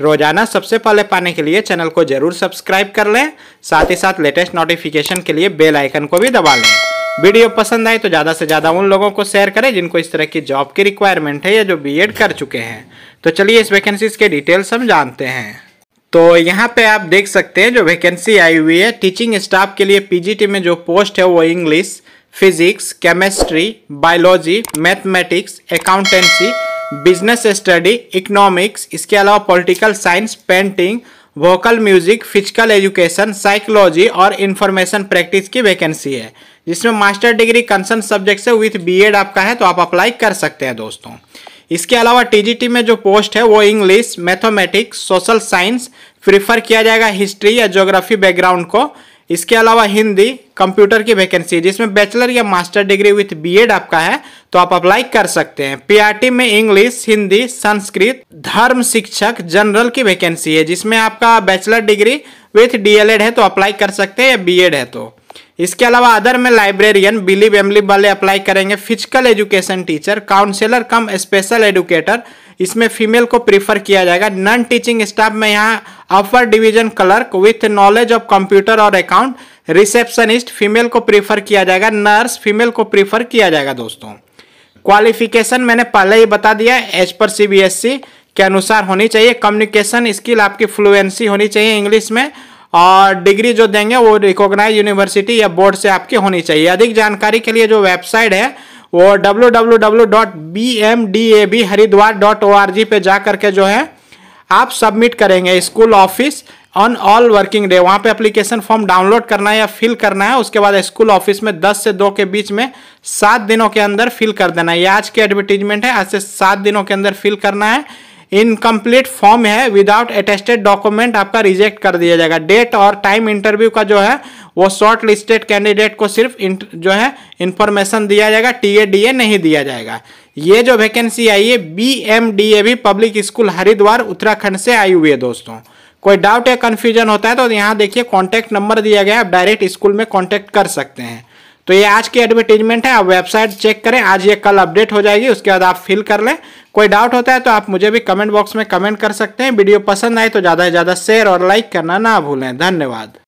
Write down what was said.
रोजाना सबसे पहले पाने के लिए चैनल को जरूर सब्सक्राइब कर लें साथ ही साथ लेटेस्ट नोटिफिकेशन के लिए बेल आइकन को भी दबा लें वीडियो पसंद आए तो ज़्यादा से ज़्यादा उन लोगों को शेयर करें जिनको इस तरह की जॉब की रिक्वायरमेंट है या जो बी कर चुके हैं तो चलिए इस वैकेंसीज के डिटेल्स हम जानते हैं तो यहाँ पे आप देख सकते हैं जो वैकेंसी आई हुई है टीचिंग स्टाफ के लिए पीजीटी में जो पोस्ट है वो English physics chemistry biology mathematics accountancy business study economics इसके अलावा political science painting vocal music physical education psychology और इंफॉर्मेशन प्रैक्टिस की वैकेंसी है जिसमें मास्टर डिग्री कंसर्न सब्जेक्ट से विथ बीएड आपका है तो आप अप्लाई कर सकते हैं दोस्तों इसके अलावा टीजीटी में जो पोस्ट है वो English mathematics social science prefer किया जाएगा हिस्ट्री या ज्योग्राफी बैकग्राउंड को इसके अलावा हिंदी कंप्यूटर की वैकेंसी जिसमें बैचलर या मास्टर डिग्री विथ बीएड आपका है तो आप अप्लाई कर सकते हैं पीआरटी में इंग्लिश हिंदी संस्कृत धर्म शिक्षक जनरल की वैकेंसी है जिसमें आपका बैचलर डिग्री विथ डीएलएड है तो अप्लाई कर सकते हैं या बी है तो इसके अलावा अदर में लाइब्रेरियन बिलीव एमली वाले अप्लाई करेंगे physical education teacher counsellor cum special educator इसमें फीमेल को प्रीफर किया जाएगा नॉन टीचिंग स्टाफ में यहाँ upper division clerk with knowledge of computer और अकाउंट रिसेप्शनिस्ट फीमेल को प्रीफर किया जाएगा नर्स फीमेल को प्रीफर किया जाएगा दोस्तों क्वालिफिकेशन मैंने पहले ही बता दिया एज पर सी के अनुसार होनी चाहिए कम्युनिकेशन स्किल आपकी फ्लुएंसी होनी चाहिए इंग्लिश में और डिग्री जो देंगे वो रिकॉग्नाइज यूनिवर्सिटी या बोर्ड से आपकी होनी चाहिए अधिक जानकारी के लिए जो वेबसाइट है वो W W W dot B M D A B Haridwar dot O R G पर जा करके जो है आप सबमिट करेंगे school office on all working day वहाँ पे एप्लीकेशन फॉर्म डाउनलोड करना है या फिल करना है उसके बाद स्कूल ऑफिस में 10 से 2 के बीच में सात दिनों के अंदर फिल कर देना है ये आज के एडवर्टीजमेंट है आज से सात दिनों के अंदर फिल करना है इनकम्प्लीट फॉर्म है विदाउट अटेस्टेड डॉक्यूमेंट आपका रिजेक्ट कर दिया जाएगा डेट और टाइम इंटरव्यू का जो है वो शॉर्ट लिस्टेड कैंडिडेट को सिर्फ जो है इंफॉर्मेशन दिया जाएगा डी ए नहीं दिया जाएगा ये जो वैकेंसी आई है बी एम डी ए भी पब्लिक स्कूल हरिद्वार उत्तराखंड से आई हुई है दोस्तों कोई डाउट या कन्फ्यूजन होता है तो यहाँ देखिए कॉन्टैक्ट नंबर दिया गया आप डायरेक्ट स्कूल में कॉन्टैक्ट कर सकते हैं तो ये आज की एडवर्टीजमेंट है आप वेबसाइट चेक करें आज ये कल अपडेट हो जाएगी उसके बाद आप फिल कर लें कोई डाउट होता है तो आप मुझे भी कमेंट बॉक्स में कमेंट कर सकते हैं वीडियो पसंद आए तो ज़्यादा से ज़्यादा शेयर और लाइक करना ना भूलें धन्यवाद